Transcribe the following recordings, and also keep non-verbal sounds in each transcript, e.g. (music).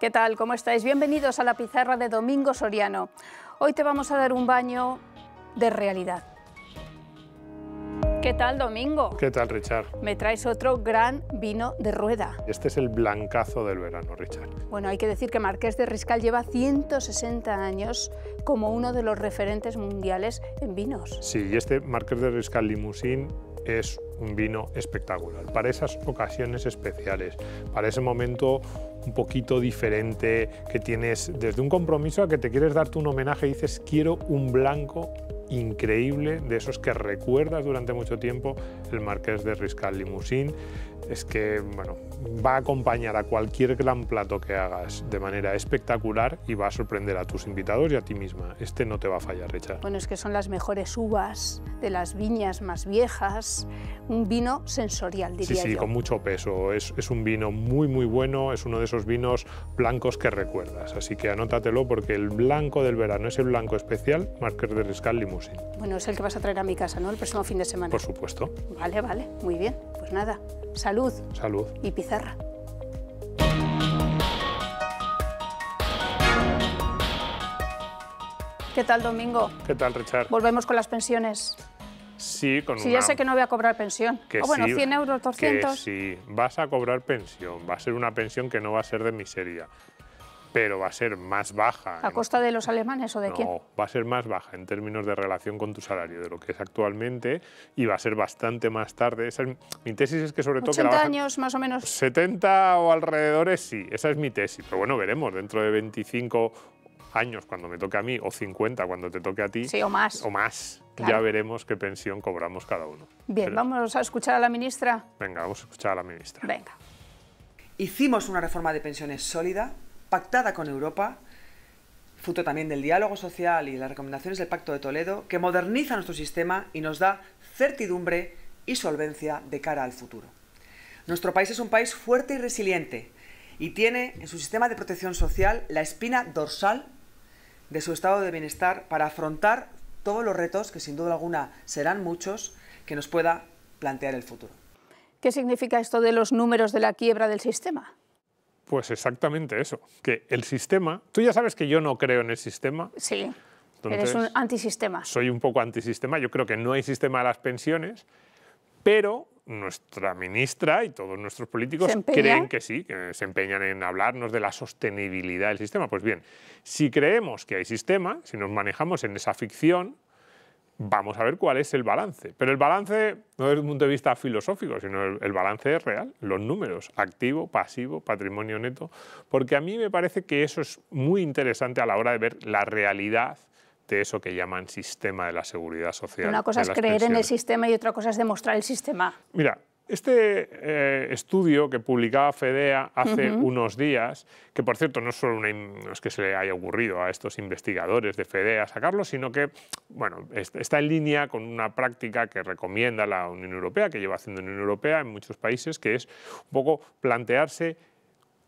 ¿Qué tal? ¿Cómo estáis? Bienvenidos a la pizarra de Domingo Soriano. Hoy te vamos a dar un baño de realidad. ¿Qué tal, Domingo? ¿Qué tal, Richard? Me traes otro gran vino de rueda. Este es el blancazo del verano, Richard. Bueno, hay que decir que Marqués de Riscal lleva 160 años como uno de los referentes mundiales en vinos. Sí, y este Marqués de Riscal Limousin es un vino espectacular. Para esas ocasiones especiales, para ese momento un poquito diferente, que tienes desde un compromiso a que te quieres darte un homenaje y dices, quiero un blanco increíble, de esos que recuerdas durante mucho tiempo, el Marqués de Riscal Limousin, es que bueno, va a acompañar a cualquier gran plato que hagas de manera espectacular y va a sorprender a tus invitados y a ti misma. Este no te va a fallar, Richard. Bueno, es que son las mejores uvas de las viñas más viejas, un vino sensorial, diría Sí, sí, con mucho peso. Es, un vino muy, muy bueno, es uno de esos vinos blancos que recuerdas. Así que anótatelo porque el blanco del verano es el blanco especial Marker de Riscal Limousine. Bueno, es el que vas a traer a mi casa, ¿no? El próximo fin de semana. Por supuesto. Vale, vale, muy bien. Pues nada, Salud. Salud. Y pizarra. ¿Qué tal, Domingo? ¿Qué tal, Richard? Volvemos con las pensiones. Sí, con sí, ya sé que no voy a cobrar pensión. Que bueno, 100 euros, 200... sí, vas a cobrar pensión. Va a ser una pensión que no va a ser de miseria pero va a ser más baja. ¿A costa de los alemanes o de quién? No, va a ser más baja en términos de relación con tu salario de lo que es actualmente y va a ser bastante más tarde. Esa mi tesis es que sobre todo... 80 años más o menos. 70 o alrededores, sí, esa es mi tesis, pero bueno, veremos, dentro de 25 años cuando me toque a mí o 50 cuando te toque a ti. Sí, o más. O más. Ya veremos qué pensión cobramos cada uno. Bien, vamos a escuchar a la ministra. Venga, vamos a escuchar a la ministra. Venga. Hicimos una reforma de pensiones sólida, pactada con Europa, fruto también del diálogo social y las recomendaciones del Pacto de Toledo, que moderniza nuestro sistema y nos da certidumbre y solvencia de cara al futuro. Nuestro país es un país fuerte y resiliente y tiene en su sistema de protección social la espina dorsal de su estado de bienestar para afrontar todos los retos, que sin duda alguna serán muchos, que nos pueda plantear el futuro. ¿Qué significa esto de los números de la quiebra del sistema? Pues exactamente eso, que el sistema, tú ya sabes que yo no creo en el sistema. Sí. eres un antisistema. Soy un poco antisistema. Yo creo que no hay sistema de las pensiones, pero nuestra ministra y todos nuestros políticos creen que sí, que se empeñan en hablarnos de la sostenibilidad del sistema. Pues bien, si creemos que hay sistema, si nos manejamos en esa ficción, vamos a ver cuál es el balance. Pero el balance no desde un punto de vista filosófico, sino el, balance real, los números, activo, pasivo, patrimonio neto, porque a mí me parece que eso es muy interesante a la hora de ver la realidad de eso que llaman sistema de la seguridad social. Una cosa es creer en el sistema y otra cosa es demostrar el sistema. Mira, este eh, estudio que publicaba FEDEA hace unos días, que por cierto no es, solo que se le haya ocurrido a estos investigadores de FEDEA sacarlo, sino que bueno, está en línea con una práctica que recomienda la Unión Europea, que lleva haciendo la Unión Europea en muchos países, que es un poco plantearse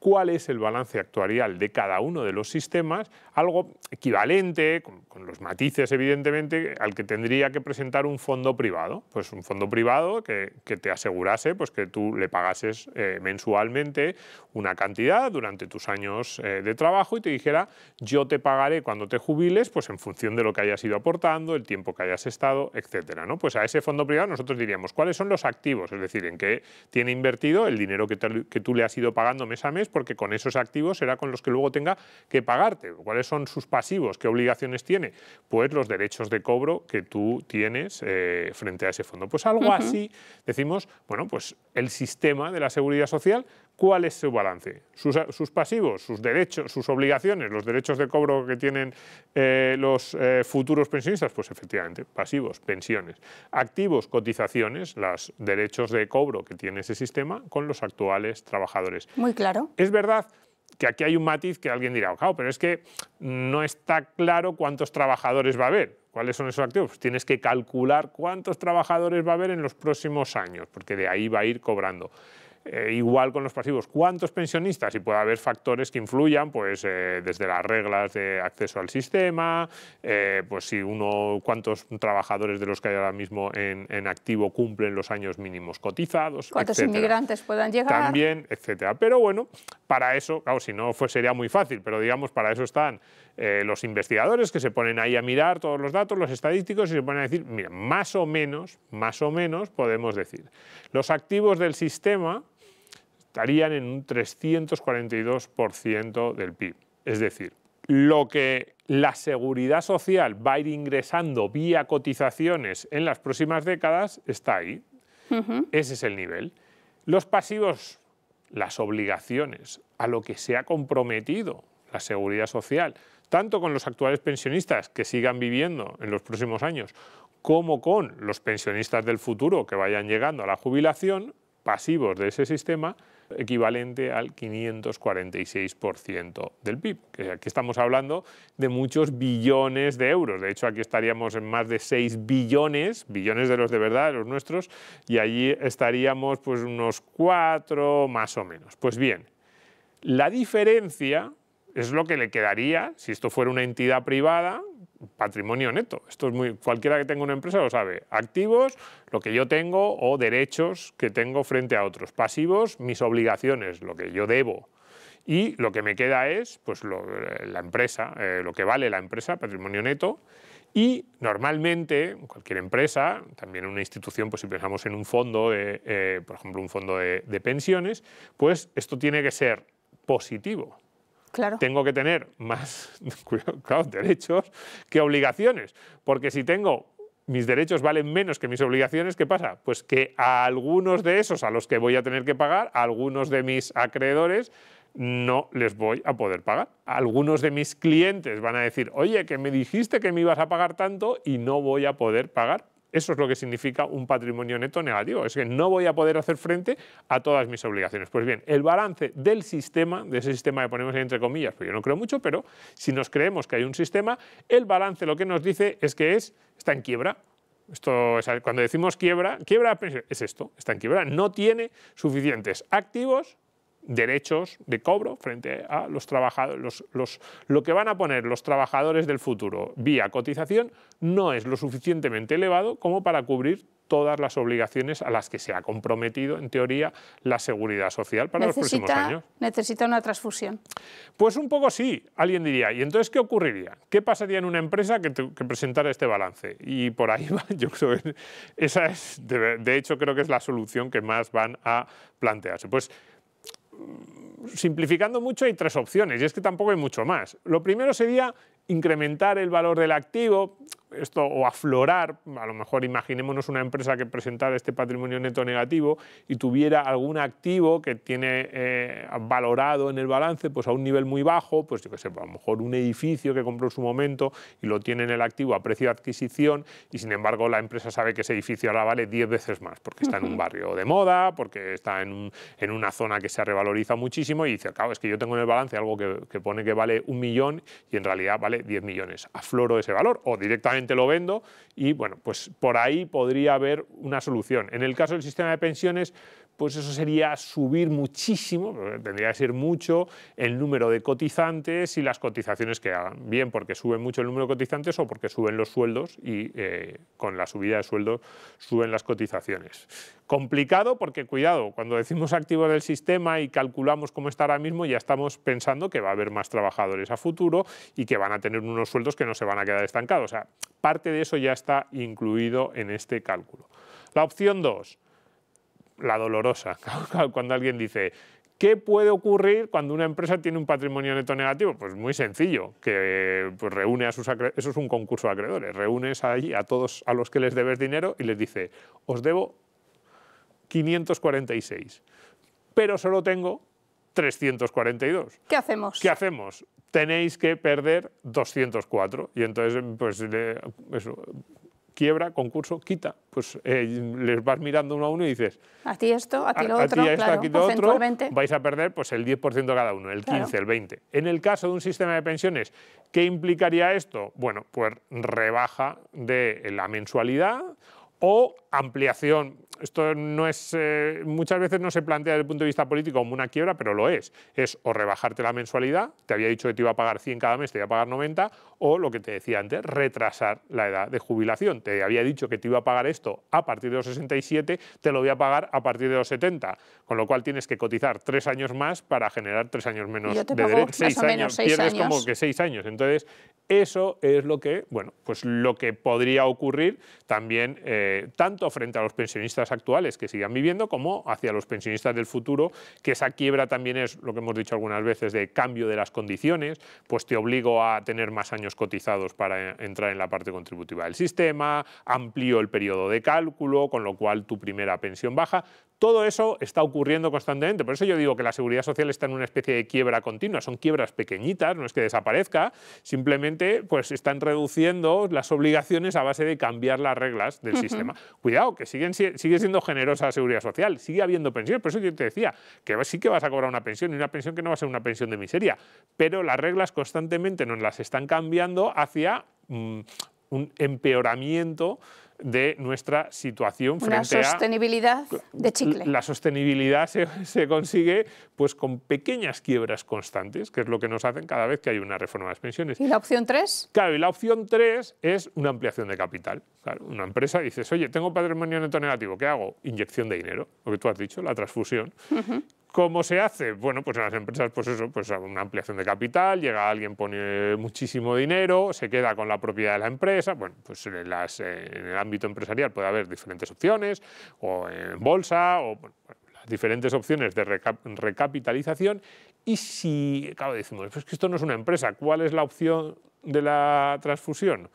cuál es el balance actuarial de cada uno de los sistemas, algo equivalente, con, los matices evidentemente, al que tendría que presentar un fondo privado. Pues un fondo privado que, te asegurase pues, que tú le pagases eh, mensualmente una cantidad durante tus años eh, de trabajo y te dijera yo te pagaré cuando te jubiles pues en función de lo que hayas ido aportando, el tiempo que hayas estado, etcétera. Pues a ese fondo privado nosotros diríamos cuáles son los activos, es decir, en qué tiene invertido el dinero que tú le has ido pagando mes a mes porque con esos activos será con los que luego tenga que pagarte. ¿Cuáles son sus pasivos? ¿Qué obligaciones tiene? Pues los derechos de cobro que tú tienes eh, frente a ese fondo. Pues algo así, decimos, bueno, pues el sistema de la seguridad social cuál es su balance. Sus, pasivos, sus derechos, sus obligaciones, los derechos de cobro que tienen eh, los eh, futuros pensionistas, pues efectivamente, pasivos, pensiones. Activos, cotizaciones, los derechos de cobro que tiene ese sistema con los actuales trabajadores. Muy claro. Es verdad que aquí hay un matiz que alguien dirá, pero es que no está claro cuántos trabajadores va a haber. ¿Cuáles son esos activos? Pues tienes que calcular cuántos trabajadores va a haber en los próximos años, porque de ahí va a ir cobrando. Eh, igual con los pasivos, ¿cuántos pensionistas? Y puede haber factores que influyan, pues eh, desde las reglas de acceso al sistema, eh, pues si uno, cuántos trabajadores de los que hay ahora mismo en, activo cumplen los años mínimos cotizados. ¿Cuántos inmigrantes puedan llegar? También, etcétera. Pero bueno, para eso, claro, si no sería muy fácil, pero digamos, para eso están los investigadores que se ponen ahí a mirar todos los datos, los estadísticos, y se ponen a decir, mira, más o menos, más o menos podemos decir, los activos del sistema, estarían en un 342% del PIB. Es decir, lo que la seguridad social va a ir ingresando vía cotizaciones en las próximas décadas está ahí. Ese es el nivel. Los pasivos, las obligaciones, a lo que se ha comprometido la seguridad social, tanto con los actuales pensionistas que sigan viviendo en los próximos años, como con los pensionistas del futuro que vayan llegando a la jubilación, pasivos de ese sistema, equivalente al 546% del PIB. aquí estamos hablando de muchos billones de euros. De hecho, aquí estaríamos en más de 6 billones, billones de los de verdad, de los nuestros, y allí estaríamos pues unos 4 más o menos. Pues bien, la diferencia es lo que le quedaría si esto fuera una entidad privada, patrimonio neto. Esto es muy cualquiera que tenga una empresa lo sabe. Activos, lo que yo tengo o derechos que tengo frente a otros. Pasivos, mis obligaciones, lo que yo debo. Y lo que me queda es pues la empresa, eh, lo que vale la empresa, patrimonio neto. Y normalmente, cualquier empresa, también una institución, pues si pensamos en un fondo, eh, por ejemplo, un fondo de pensiones, pues esto tiene que ser positivo. Tengo que tener más (laughs) derechos que obligaciones, porque si tengo mis derechos valen menos que mis obligaciones, ¿qué pasa? Pues que a algunos de esos a los que voy a tener que pagar, a algunos de mis acreedores, no les voy a poder pagar. Algunos de mis clientes van a decir, oye, que me dijiste que me ibas a pagar tanto y no voy a poder pagar eso es lo que significa un patrimonio neto negativo, es que no voy a poder hacer frente a todas mis obligaciones. Pues bien, el balance del sistema, de ese sistema que ponemos ahí entre comillas, pues yo no creo mucho, pero si nos creemos que hay un sistema, el balance lo que nos dice es que es, está en quiebra, esto, cuando decimos quiebra, quiebra es esto, está en quiebra, no tiene suficientes activos derechos de cobro frente a los trabajadores. Los, los, lo que van a poner los trabajadores del futuro vía cotización no es lo suficientemente elevado como para cubrir todas las obligaciones a las que se ha comprometido, en teoría, la seguridad social para los próximos años. ¿Necesita una transfusión? Pues un poco sí, alguien diría. ¿Y entonces qué ocurriría? ¿Qué pasaría en una empresa que, presentara este balance? Y por ahí va, (laughs) yo creo esa es, de, de hecho, creo que es la solución que más van a plantearse. Pues simplificando mucho hay tres opciones, y es que tampoco hay mucho más. Lo primero sería incrementar el valor del activo, esto o aflorar, a lo mejor imaginémonos una empresa que presentara este patrimonio neto negativo y tuviera algún activo que tiene eh, valorado en el balance pues a un nivel muy bajo, pues yo qué sé, a lo mejor un edificio que compró en su momento y lo tiene en el activo a precio de adquisición y sin embargo la empresa sabe que ese edificio ahora vale 10 veces más porque está en un barrio de moda, porque está en, una zona que se revaloriza muchísimo y dice, claro, es que yo tengo en el balance algo que pone que vale un millón y en realidad vale 10 millones, afloro ese valor o directamente lo vendo y bueno, pues por ahí podría haber una solución. En el caso del sistema de pensiones, pues eso sería subir muchísimo, tendría que ser mucho, el número de cotizantes y las cotizaciones que hagan. Bien porque sube mucho el número de cotizantes o porque suben los sueldos y eh, con la subida de sueldos suben las cotizaciones. Complicado porque, cuidado, cuando decimos activos del sistema y calculamos cómo está ahora mismo, ya estamos pensando que va a haber más trabajadores a futuro y que van a tener unos sueldos que no se van a quedar estancados. O sea, parte de eso ya está incluido en este cálculo. La opción 2 la dolorosa, (laughs) cuando alguien dice, ¿Qué puede ocurrir cuando una empresa tiene un patrimonio neto negativo? Pues muy sencillo, que pues, reúne a sus acreedores, eso es un concurso de acreedores, reúnes ahí a todos a los que les debes dinero y les dice, os debo 546, pero solo tengo 342. ¿Qué hacemos? ¿Qué hacemos? Tenéis que perder 204 y entonces pues, eso, quiebra, concurso, quita. Pues eh, les vas mirando uno a uno y dices... A ti esto, a ti lo otro, a lo pues otro, vais a perder pues el 10% cada uno, el 15, el 20%. En el caso de un sistema de pensiones, ¿qué implicaría esto? Bueno, pues rebaja de la mensualidad o ampliación esto no es, eh, muchas veces no se plantea desde el punto de vista político como una quiebra, pero lo es. Es o rebajarte la mensualidad, te había dicho que te iba a pagar 100 cada mes, te iba a pagar 90, o lo que te decía antes, retrasar la edad de jubilación. Te había dicho que te iba a pagar esto a partir de los 67, te lo voy a pagar a partir de los 70, con lo cual tienes que cotizar tres años más para generar tres años menos de derecho. Seis años, pierdes como que seis años. Entonces, eso es lo que, bueno, pues lo que podría ocurrir también eh, tanto frente a los pensionistas actuales que sigan viviendo como hacia los pensionistas del futuro, que esa quiebra también es lo que hemos dicho algunas veces de cambio de las condiciones, pues te obligo a tener más años cotizados para entrar en la parte contributiva del sistema, amplío el periodo de cálculo, con lo cual tu primera pensión baja, todo eso está ocurriendo constantemente. Por eso yo digo que la seguridad social está en una especie de quiebra continua. Son quiebras pequeñitas, no es que desaparezca, simplemente pues están reduciendo las obligaciones a base de cambiar las reglas del sistema. Cuidado, que siguen, sigue siendo generosa la seguridad social, sigue habiendo pensiones. Por eso yo te decía que sí que vas a cobrar una pensión y una pensión que no va a ser una pensión de miseria. Pero las reglas constantemente nos las están cambiando hacia mm, un empeoramiento de nuestra situación frente la sostenibilidad de chicle. La sostenibilidad se, consigue pues con pequeñas quiebras constantes, que es lo que nos hacen cada vez que hay una reforma de las pensiones. ¿Y la opción 3? Claro, y la opción 3 es una ampliación de capital. una empresa dices, oye, tengo patrimonio neto negativo, ¿qué hago? Inyección de dinero, lo que tú has dicho, la transfusión. ¿Cómo se hace? Bueno, pues en las empresas, pues eso, pues una ampliación de capital, llega alguien, pone muchísimo dinero, se queda con la propiedad de la empresa. Bueno, pues en, eh, el ámbito empresarial puede haber diferentes opciones, o en bolsa, o las diferentes opciones de recapitalización. Y si, claro, decimos, pues que esto no es una empresa, ¿cuál es la opción de la transfusión?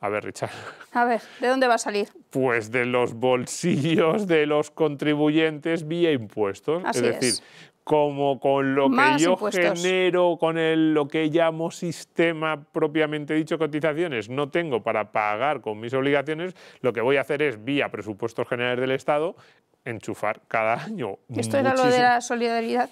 A ver, Richard. A ver, ¿de dónde va a salir? Pues de los bolsillos de los contribuyentes vía impuestos. es decir, como con lo que yo genero, con el, lo que llamo sistema propiamente dicho, cotizaciones, no tengo para pagar con mis obligaciones, lo que voy a hacer es vía presupuestos generales del Estado enchufar cada año. ¿Esto era lo de la solidaridad?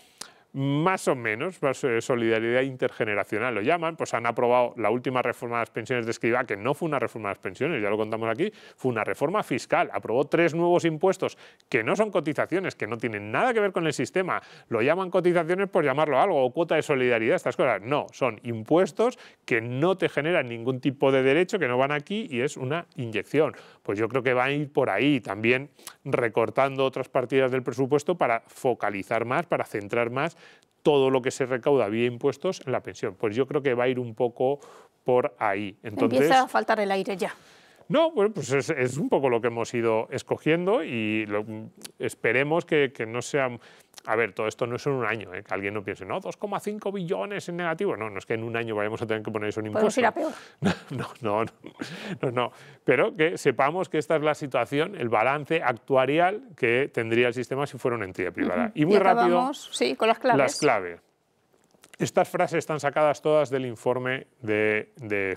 más o menos, eh, solidaridad intergeneracional lo llaman, pues han aprobado la última reforma de las pensiones de Escribá, que no fue una reforma de las pensiones, ya lo contamos aquí, fue una reforma fiscal, aprobó tres nuevos impuestos que no son cotizaciones, que no tienen nada que ver con el sistema, lo llaman cotizaciones por llamarlo algo, o cuota de solidaridad, estas cosas, no, son impuestos que no te generan ningún tipo de derecho, que no van aquí y es una inyección. Pues yo creo que va a ir por ahí, también recortando otras partidas del presupuesto para focalizar más, para centrar más todo lo que se recauda vía impuestos en la pensión. Pues yo creo que va a ir un poco por ahí. Empieza a faltar el aire ya. No, bueno, pues es, un poco lo que hemos ido escogiendo y mm, esperemos que, que no sea a ver, todo esto no es en un año, ¿eh? que alguien no piense, no, 2,5 billones en negativo. No, no es que en un año vayamos a tener que poner eso en impuesto. Ir a peor. (laughs) No, no, no, no, Pero que sepamos que esta es la situación, el balance actuarial que tendría el sistema si fuera una entidad privada. Y muy rápido. Sí, con las claves. Las claves. Estas frases están sacadas todas del informe de,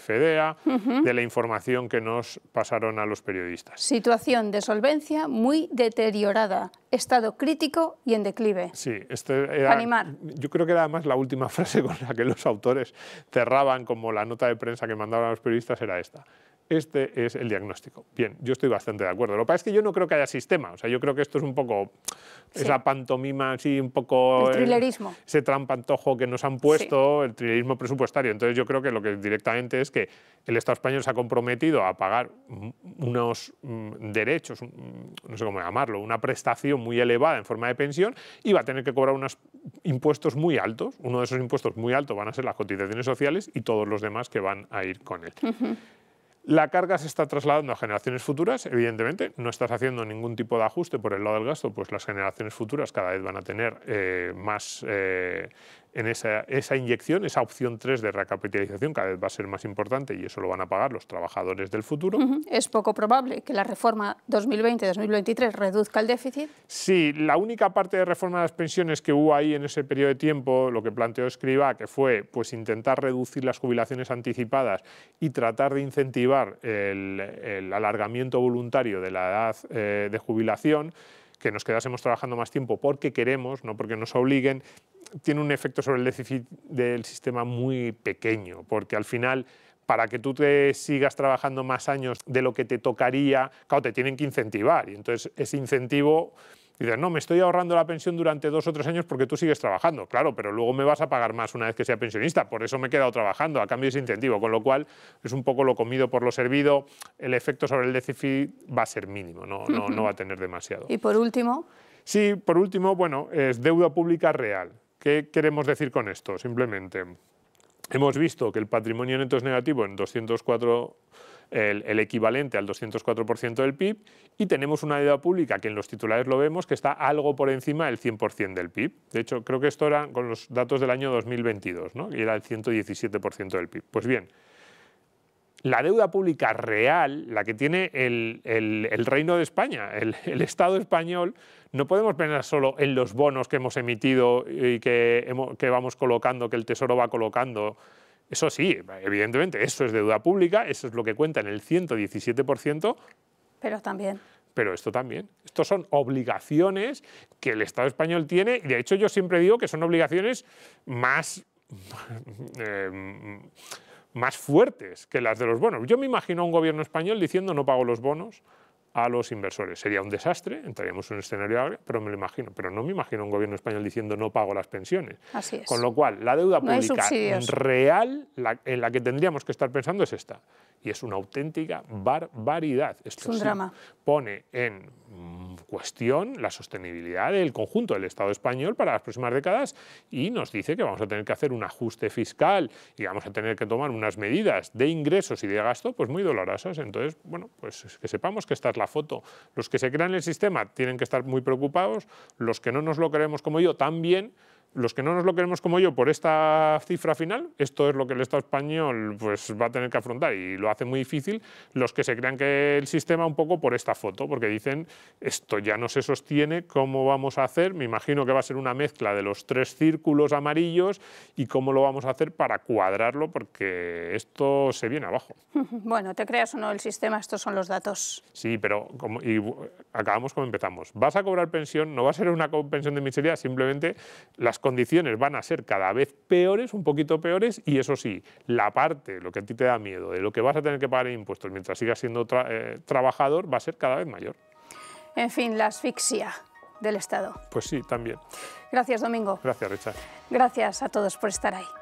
FEDEA, de la información que nos pasaron a los periodistas. Situación de solvencia muy deteriorada, estado crítico y en declive. Sí, esto era, yo creo que era además la última (laughs) frase con la que los autores cerraban como la nota de prensa que mandaban a los periodistas era esta este es el diagnóstico. Bien, yo estoy bastante de acuerdo. Lo que pasa es que yo no creo que haya sistema. O sea, yo creo que esto es un poco esa pantomima así, un poco... El eh, trilerismo. El, ese trampantojo que nos han puesto, el trilerismo presupuestario. Entonces yo creo que lo que directamente es que el Estado español se ha comprometido a pagar mm, unos mm, derechos, mm, no sé cómo llamarlo, una prestación muy elevada en forma de pensión y va a tener que cobrar unos impuestos muy altos. Uno de esos impuestos muy altos van a ser las cotizaciones sociales y todos los demás que van a ir con él. La carga se está trasladando a generaciones futuras, evidentemente, no estás haciendo ningún tipo de ajuste por el lado del gasto, pues las generaciones futuras cada vez van a tener eh, más eh, en esa, inyección, esa opción 3 de recapitalización cada vez va a ser más importante y eso lo van a pagar los trabajadores del futuro. Es poco probable que la reforma 2020-2023 reduzca el déficit. Sí, la única parte de reforma de las pensiones que hubo ahí en ese periodo de tiempo, lo que planteó Escriba, que fue pues, intentar reducir las jubilaciones anticipadas y tratar de incentivar el, alargamiento voluntario de la edad eh, de jubilación que nos quedásemos trabajando más tiempo porque queremos, no porque nos obliguen, tiene un efecto sobre el déficit del sistema muy pequeño, porque al final para que tú te sigas trabajando más años de lo que te tocaría, claro, te tienen que incentivar. Y entonces ese incentivo, dices, no, me estoy ahorrando la pensión durante dos o tres años porque tú sigues trabajando. Claro, pero luego me vas a pagar más una vez que sea pensionista, por eso me he quedado trabajando, a cambio de ese incentivo. Con lo cual, es un poco lo comido por lo servido, el efecto sobre el déficit va a ser mínimo, no, no va a tener demasiado. Y por último. Sí, por último, bueno, es deuda pública real. ¿Qué queremos decir con esto? Simplemente, hemos visto que el patrimonio neto es negativo en 204 el, equivalente al 204% del PIB y tenemos una deuda pública que en los titulares lo vemos que está algo por encima del 100% del PIB. De hecho, creo que esto era con los datos del año 2022, ¿no? y era el 117% del PIB. Pues bien, la deuda pública real, la que tiene el, Reino de España, el, Estado español, no podemos pensar solo en los bonos que hemos emitido y que, vamos colocando, que el Tesoro va colocando. Eso sí, evidentemente, eso es deuda pública, eso es lo que cuenta en el 117%. Pero también pero esto también. Estos son obligaciones que el Estado español tiene, y de hecho yo siempre digo que son obligaciones más... (laughs) Eh, más fuertes que las de los bonos. Yo me imagino a un gobierno español diciendo no pago los bonos a los inversores. Sería un desastre, entraríamos en un escenario agrio, pero me lo imagino. Pero no me imagino a un gobierno español diciendo no pago las pensiones. Así es. Con lo cual, la deuda pública real en la que tendríamos que estar pensando es esta. Y es una auténtica barbaridad. Esto es drama. Pone en Mm, cuestión la sostenibilidad del conjunto del Estado español para las próximas décadas y nos dice que vamos a tener que hacer un ajuste fiscal y vamos a tener que tomar unas medidas de ingresos y de gasto pues muy dolorosas. Entonces, bueno, pues que sepamos que esta es la foto. Los que se crean el sistema tienen que estar muy preocupados, los que no nos lo creemos como yo también, los que no nos lo queremos como yo por esta cifra final, esto es lo que el Estado español pues, va a tener que afrontar y lo hace muy difícil los que se crean que el sistema un poco por esta foto, porque dicen esto ya no se sostiene, ¿cómo vamos a hacer? Me imagino que va a ser una mezcla de los tres círculos amarillos y cómo lo vamos a hacer para cuadrarlo, porque esto se viene abajo. (laughs) Bueno, te creas o no el sistema, estos son los datos. Sí, pero acabamos como empezamos. Vas a cobrar pensión, no va a ser una pensión de miseria, simplemente las condiciones van a ser cada vez peores, un poquito peores, y eso sí, la parte, lo que a ti te da miedo, de lo que vas a tener que pagar en impuestos mientras sigas siendo eh, trabajador, va a ser cada vez mayor. En fin, la asfixia del Estado. Pues sí, también. Gracias, Domingo. Gracias, Richard. Gracias a todos por estar ahí.